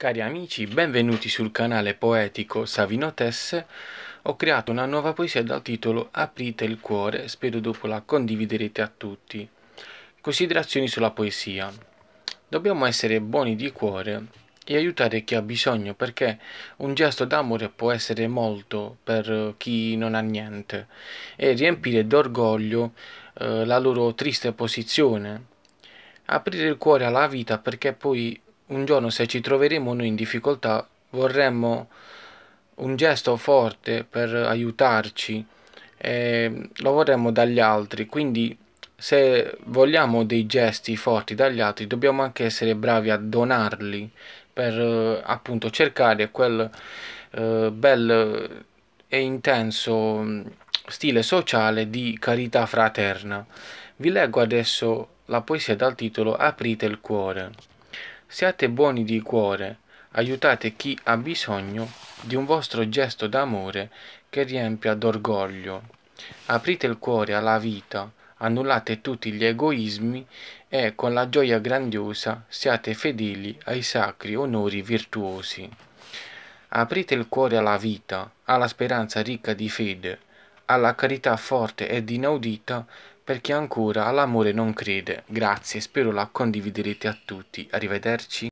Cari amici, benvenuti sul canale poetico Savino Tesse. Ho creato una nuova poesia dal titolo Aprite il cuore, spero dopo la condividerete a tutti. Considerazioni sulla poesia. Dobbiamo essere buoni di cuore e aiutare chi ha bisogno perché un gesto d'amore può essere molto per chi non ha niente e riempire d'orgoglio eh, la loro triste posizione aprire il cuore alla vita perché poi un giorno se ci troveremo noi in difficoltà vorremmo un gesto forte per aiutarci e lo vorremmo dagli altri quindi se vogliamo dei gesti forti dagli altri dobbiamo anche essere bravi a donarli per appunto cercare quel eh, bel e intenso stile sociale di carità fraterna vi leggo adesso la poesia dal titolo Aprite il cuore Siate buoni di cuore, aiutate chi ha bisogno di un vostro gesto d'amore che riempia d'orgoglio. Aprite il cuore alla vita, annullate tutti gli egoismi e con la gioia grandiosa siate fedeli ai sacri onori virtuosi. Aprite il cuore alla vita, alla speranza ricca di fede, alla carità forte ed inaudita per chi ancora all'amore non crede, grazie spero la condividerete a tutti, arrivederci.